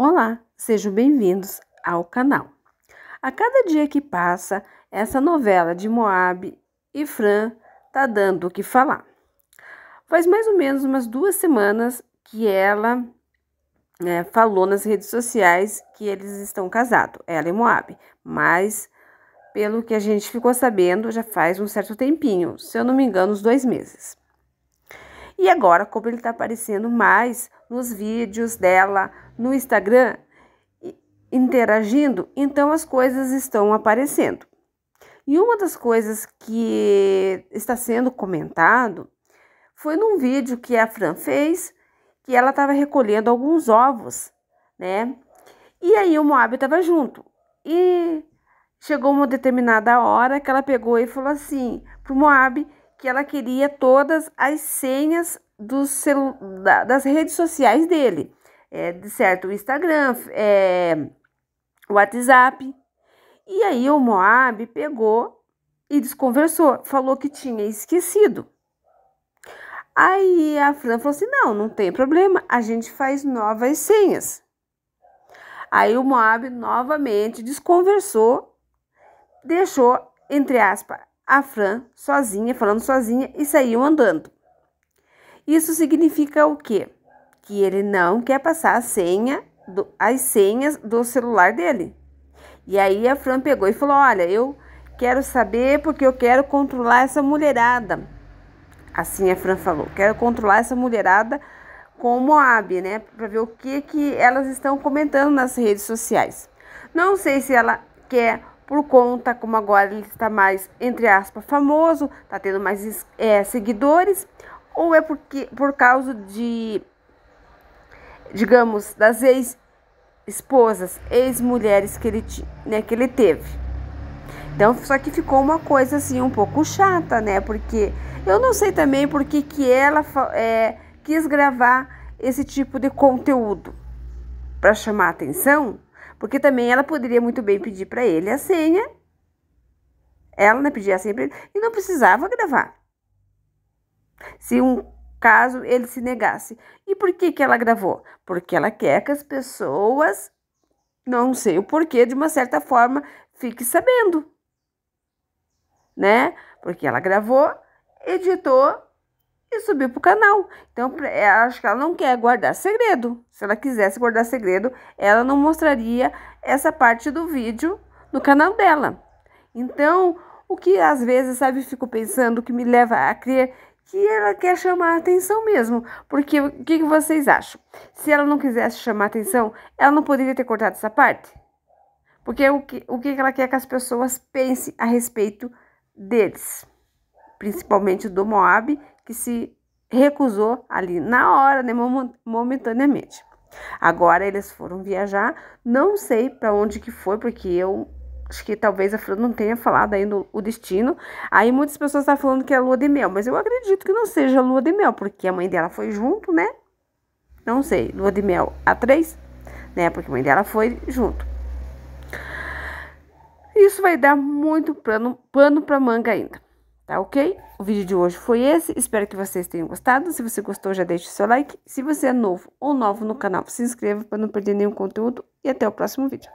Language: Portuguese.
Olá, sejam bem-vindos ao canal. A cada dia que passa, essa novela de Moab e Fran tá dando o que falar. Faz mais ou menos umas duas semanas que ela é, falou nas redes sociais que eles estão casados, ela e Moab, mas pelo que a gente ficou sabendo, já faz um certo tempinho, se eu não me engano, uns dois meses. E agora, como ele está aparecendo mais nos vídeos dela, no Instagram interagindo, então as coisas estão aparecendo. E uma das coisas que está sendo comentado foi num vídeo que a Fran fez, que ela estava recolhendo alguns ovos, né? E aí o Moab estava junto. E chegou uma determinada hora que ela pegou e falou assim pro Moab que ela queria todas as senhas dos das redes sociais dele é, de certo, o Instagram, é, WhatsApp. E aí o Moab pegou e desconversou, falou que tinha esquecido. Aí a Fran falou assim: não, não tem problema, a gente faz novas senhas. Aí o Moab novamente desconversou, deixou, entre aspas, a Fran sozinha, falando sozinha e saiu andando. Isso significa o quê? que ele não quer passar a senha, do, as senhas do celular dele. E aí a Fran pegou e falou: Olha, eu quero saber porque eu quero controlar essa mulherada. Assim a Fran falou: Quero controlar essa mulherada com o Moab, né? Para ver o que, que elas estão comentando nas redes sociais. Não sei se ela quer por conta, como agora ele está mais, entre aspas, famoso, está tendo mais é, seguidores, ou é porque, por causa de digamos, das ex-esposas, ex-mulheres que ele, né, que ele teve. Então, só que ficou uma coisa assim um pouco chata, né? Porque eu não sei também por que que ela é, quis gravar esse tipo de conteúdo para chamar atenção, porque também ela poderia muito bem pedir para ele a senha. Ela né, pedia a senha pra ele, e não precisava gravar. Se um caso ele se negasse. E por que, que ela gravou? Porque ela quer que as pessoas, não sei o porquê, de uma certa forma, fiquem sabendo. Né? Porque ela gravou, editou e subiu para o canal. Então, é, acho que ela não quer guardar segredo. Se ela quisesse guardar segredo, ela não mostraria essa parte do vídeo no canal dela. Então, o que às vezes, sabe, fico pensando, que me leva a crer que ela quer chamar atenção mesmo. Porque o que, que vocês acham? Se ela não quisesse chamar atenção, ela não poderia ter cortado essa parte? Porque o que, o que ela quer que as pessoas pensem a respeito deles, principalmente do Moab, que se recusou ali na hora, né, momentaneamente. Agora eles foram viajar, não sei para onde que foi, porque eu acho que talvez a Fran não tenha falado aí no, o destino. Aí muitas pessoas estão tá falando que é lua de mel, mas eu acredito que não seja lua de mel, porque a mãe dela foi junto, né? Não sei, lua de mel a três, né? Porque a mãe dela foi junto. Isso vai dar muito pano, pano pra manga ainda, tá ok? O vídeo de hoje foi esse, espero que vocês tenham gostado. Se você gostou, já deixe o seu like. Se você é novo ou novo no canal, se inscreva para não perder nenhum conteúdo. E até o próximo vídeo.